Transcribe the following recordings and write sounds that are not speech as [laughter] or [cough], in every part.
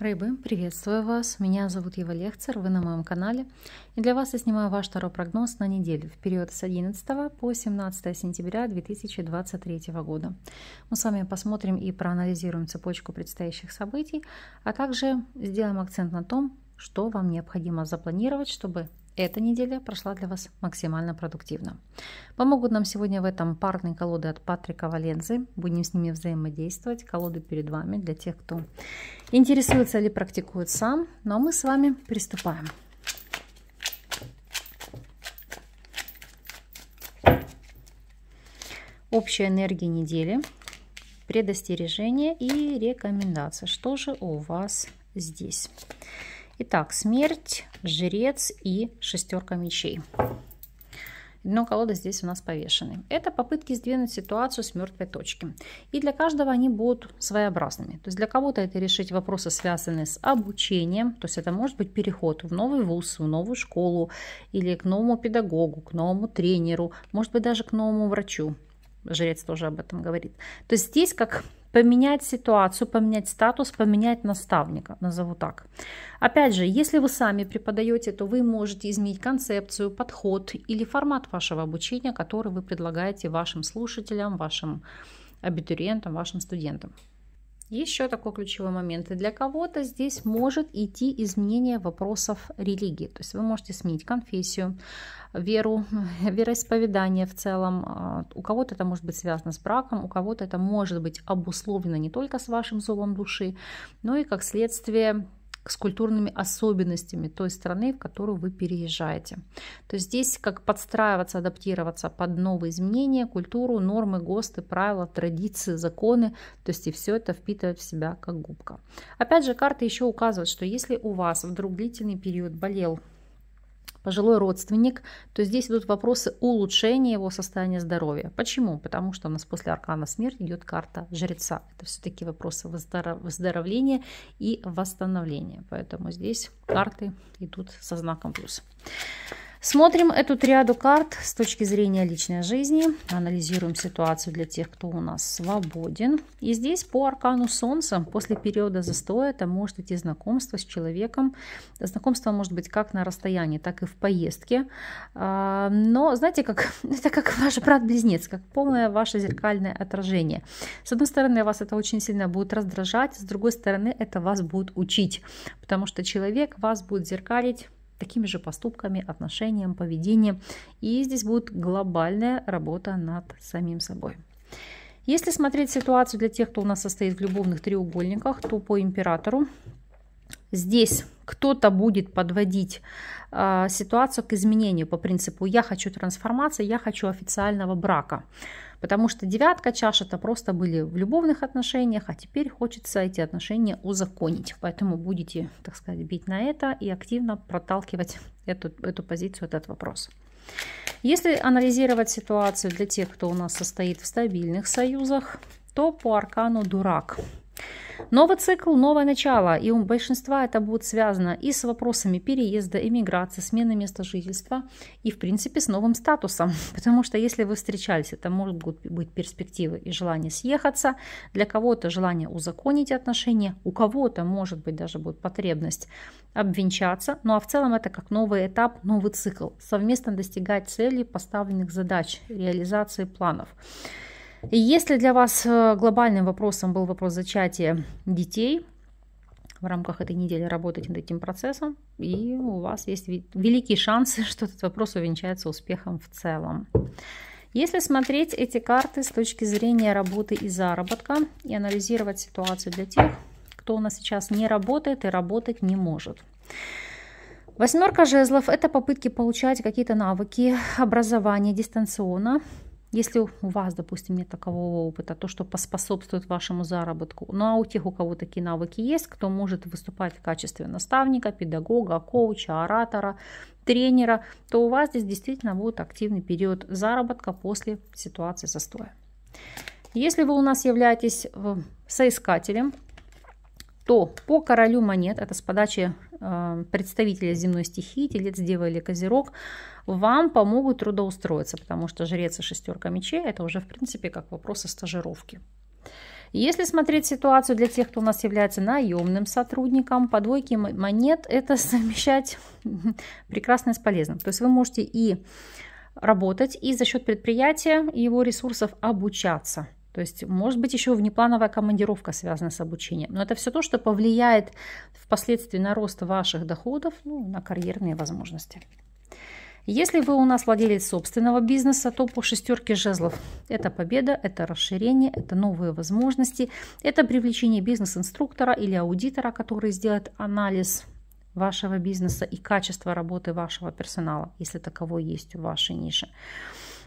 Рыбы, приветствую вас. Меня зовут Ева Лехцер, вы на моем канале. И для вас я снимаю ваш второй прогноз на неделю, в период с 11 по 17 сентября 2023 года. Мы с вами посмотрим и проанализируем цепочку предстоящих событий, а также сделаем акцент на том, что вам необходимо запланировать, чтобы эта неделя прошла для вас максимально продуктивно. Помогут нам сегодня в этом парные колоды от Патрика Валензы. Будем с ними взаимодействовать. Колоды перед вами для тех, кто интересуется или практикует сам. Ну а мы с вами приступаем. Общая энергия недели, предостережение и рекомендации. Что же у вас здесь? Итак, смерть, жрец и шестерка мечей. Дно колоды здесь у нас повешены. Это попытки сдвинуть ситуацию с мертвой точки. И для каждого они будут своеобразными. То есть для кого-то это решить вопросы, связанные с обучением. То есть это может быть переход в новый вуз, в новую школу или к новому педагогу, к новому тренеру, может быть даже к новому врачу. Жрец тоже об этом говорит. То есть здесь как поменять ситуацию, поменять статус, поменять наставника, назову так. Опять же, если вы сами преподаете, то вы можете изменить концепцию, подход или формат вашего обучения, который вы предлагаете вашим слушателям, вашим абитуриентам, вашим студентам. Еще такой ключевой момент. И для кого-то здесь может идти изменение вопросов религии. То есть вы можете сменить конфессию, веру, [laughs] вероисповедание в целом. А, у кого-то это может быть связано с браком, у кого-то это может быть обусловлено не только с вашим зовом души, но и как следствие с культурными особенностями той страны, в которую вы переезжаете. То есть здесь как подстраиваться, адаптироваться под новые изменения, культуру, нормы, ГОСТы, правила, традиции, законы. То есть и все это впитывает в себя как губка. Опять же, карты еще указывают, что если у вас вдруг длительный период болел пожилой родственник, то здесь идут вопросы улучшения его состояния здоровья. Почему? Потому что у нас после аркана смерти идет карта жреца. Это все-таки вопросы выздоровления и восстановления. Поэтому здесь карты идут со знаком плюс. Смотрим эту триаду карт с точки зрения личной жизни, анализируем ситуацию для тех, кто у нас свободен. И здесь по аркану Солнца после периода застоя это может идти знакомство с человеком. Знакомство может быть как на расстоянии, так и в поездке. А, но знаете, как, [laughs] это как ваш брат-близнец, как полное ваше зеркальное отражение. С одной стороны, вас это очень сильно будет раздражать, с другой стороны, это вас будет учить, потому что человек вас будет зеркалить такими же поступками, отношением, поведением. И здесь будет глобальная работа над самим собой. Если смотреть ситуацию для тех, кто у нас состоит в любовных треугольниках, то по императору здесь кто-то будет подводить э, ситуацию к изменению по принципу «я хочу трансформации, я хочу официального брака». Потому что девятка чаш это просто были в любовных отношениях, а теперь хочется эти отношения узаконить. Поэтому будете, так сказать, бить на это и активно проталкивать эту, эту позицию, этот вопрос. Если анализировать ситуацию для тех, кто у нас состоит в стабильных союзах, то по аркану дурак – Новый цикл – новое начало, и у большинства это будет связано и с вопросами переезда, иммиграции, смены места жительства, и, в принципе, с новым статусом. [laughs] Потому что если вы встречались, это могут быть перспективы и желание съехаться, для кого-то желание узаконить отношения, у кого-то, может быть, даже будет потребность обвенчаться. Ну а в целом это как новый этап, новый цикл. Совместно достигать целей, поставленных задач, реализации планов. Если для вас э, глобальным вопросом был вопрос зачатия детей, в рамках этой недели работать над этим процессом, и у вас есть великие шансы, [laughs] что этот вопрос увенчается успехом в целом. Если смотреть эти карты с точки зрения работы и заработка и анализировать ситуацию для тех, кто у нас сейчас не работает и работать не может. Восьмерка жезлов – это попытки получать какие-то навыки образования дистанционно, если у вас, допустим, нет такового опыта, то, что поспособствует вашему заработку. Ну а у тех, у кого такие навыки есть, кто может выступать в качестве наставника, педагога, коуча, оратора, тренера, то у вас здесь действительно будет активный период заработка после ситуации застоя. Если вы у нас являетесь э, соискателем, то по королю монет, это с подачи Э, представителя земной стихии, телец, дева или козерог, вам помогут трудоустроиться, потому что жрец и шестерка мечей – это уже, в принципе, как вопросы стажировки. Если смотреть ситуацию для тех, кто у нас является наемным сотрудником, по двойке монет – это [laughs] совмещать прекрасно с полезным. То есть вы можете и работать, и за счет предприятия и его ресурсов обучаться – то есть, может быть, еще внеплановая командировка связана с обучением. Но это все то, что повлияет впоследствии на рост ваших доходов, ну, на карьерные возможности. Если вы у нас владелец собственного бизнеса, то по шестерке жезлов это победа, это расширение, это новые возможности, это привлечение бизнес-инструктора или аудитора, который сделает анализ вашего бизнеса и качество работы вашего персонала, если таковой есть в вашей нише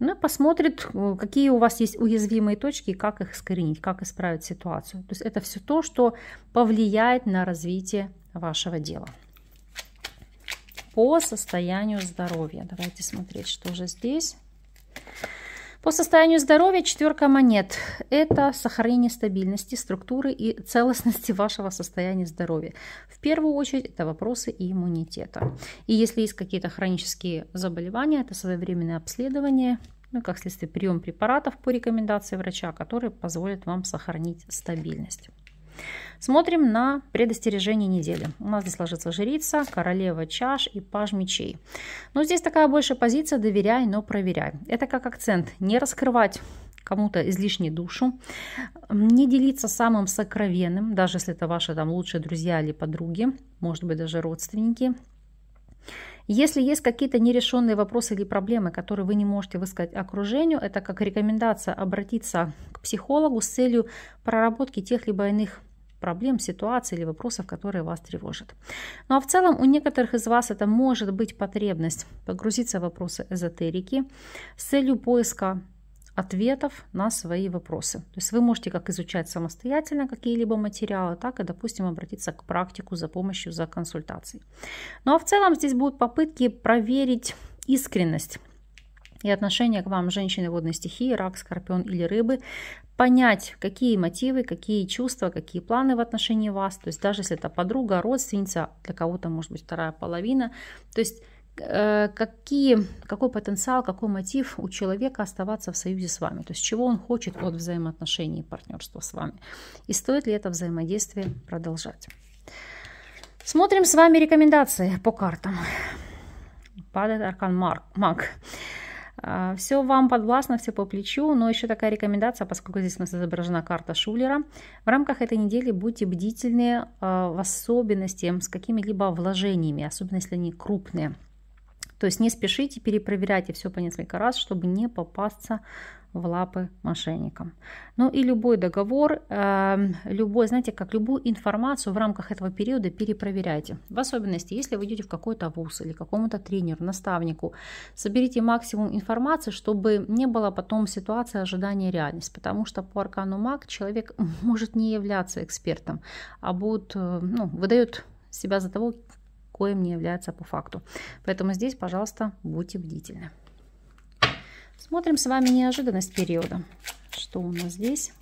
ну, посмотрит, э, какие у вас есть уязвимые точки и как их искоренить, как исправить ситуацию. То есть это все то, что повлияет на развитие вашего дела. По состоянию здоровья. Давайте смотреть, что же здесь. По состоянию здоровья четверка монет – это сохранение стабильности, структуры и целостности [laughs] вашего состояния здоровья. В первую очередь это вопросы иммунитета. И если есть какие-то хронические заболевания, это своевременное обследование, ну как следствие прием препаратов по рекомендации врача, которые позволят вам сохранить стабильность. Смотрим на предостережение недели. У нас здесь ложится жрица, королева чаш и паж мечей. Но здесь такая большая позиция «доверяй, но проверяй». Это как акцент. Не раскрывать кому-то излишне душу, не делиться самым сокровенным, даже если это ваши там лучшие друзья или подруги, может быть даже родственники, если есть какие-то нерешенные вопросы или проблемы, которые вы не можете высказать окружению, это как рекомендация обратиться к психологу с целью проработки тех либо иных проблем, ситуаций или вопросов, которые вас тревожат. Ну а в целом у некоторых из вас это может быть потребность погрузиться в вопросы эзотерики с целью поиска ответов на свои вопросы. То есть вы можете как изучать самостоятельно какие-либо материалы, так и, допустим, обратиться к практику за помощью, за консультацией. Ну а в целом здесь будут попытки проверить искренность и отношение к вам женщины водной стихии, рак, скорпион или рыбы, понять, какие мотивы, какие чувства, какие планы в отношении вас, то есть даже если это подруга, родственница, для кого-то может быть вторая половина, то есть Э, какие, какой потенциал, какой мотив у человека оставаться в союзе с вами, то есть чего он хочет от взаимоотношений и партнерства с вами, и стоит ли это взаимодействие продолжать. Смотрим с вами рекомендации по картам. Падает аркан Марк, Маг. А, все вам подвластно, все по плечу, но еще такая рекомендация, поскольку здесь у нас изображена карта Шулера. В рамках этой недели будьте бдительны а, в особенности с какими-либо вложениями, особенно если они крупные. То есть не спешите, перепроверяйте все по несколько раз, чтобы не попасться в лапы мошенникам. Ну и любой договор, эм, любой, знаете, как любую информацию в рамках этого периода перепроверяйте. В особенности, если вы идете в какой-то вуз или какому-то тренеру, наставнику, соберите максимум информации, чтобы не было потом ситуации ожидания реальность, потому что по аркану маг человек [laughs] может не являться экспертом, а будет, э, ну, выдает себя за того, коим не является по факту. Поэтому здесь, пожалуйста, будьте бдительны. Смотрим с вами неожиданность периода. Что у нас здесь?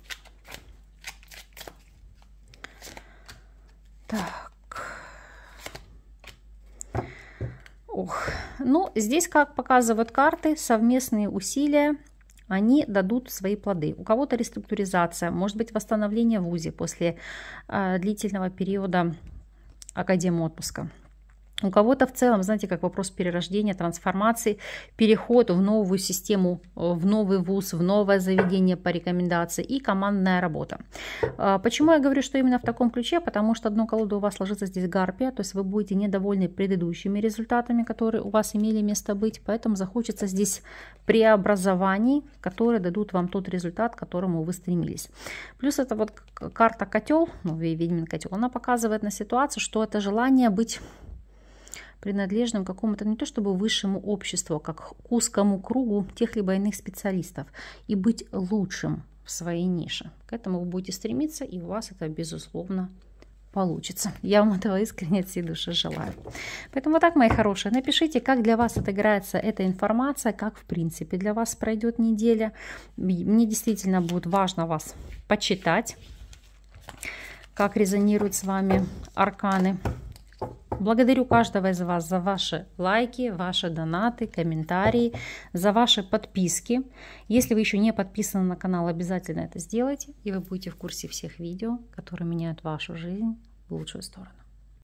Так. Ох, ну, здесь, как показывают карты, совместные усилия, они дадут свои плоды. У кого-то реструктуризация, может быть, восстановление в ВУЗе после э, длительного периода академии отпуска. У кого-то в целом, знаете, как вопрос перерождения, трансформации, переход в новую систему, э, в новый вуз, в новое заведение по рекомендации и командная работа. А, почему я говорю, что именно в таком ключе? Потому что одно колоду у вас ложится здесь гарпия, то есть вы будете недовольны предыдущими результатами, которые у вас имели место быть, поэтому захочется здесь преобразований, которые дадут вам тот результат, к которому вы стремились. Плюс это вот карта котел, ну, ведьмин котел, она показывает на ситуацию, что это желание быть принадлежным какому-то не то чтобы высшему обществу, а как к узкому кругу тех либо иных специалистов и быть лучшим в своей нише. К этому вы будете стремиться, и у вас это, безусловно, получится. Я вам этого искренне от всей души желаю. Поэтому вот так, мои хорошие, напишите, как для вас отыграется эта информация, как, в принципе, для вас пройдет неделя. Мне действительно будет важно вас почитать, как резонируют с вами арканы Благодарю каждого из вас за ваши лайки, ваши донаты, комментарии, за ваши подписки. Если вы еще не подписаны на канал, обязательно это сделайте, и вы будете в курсе всех видео, которые меняют вашу жизнь в лучшую сторону.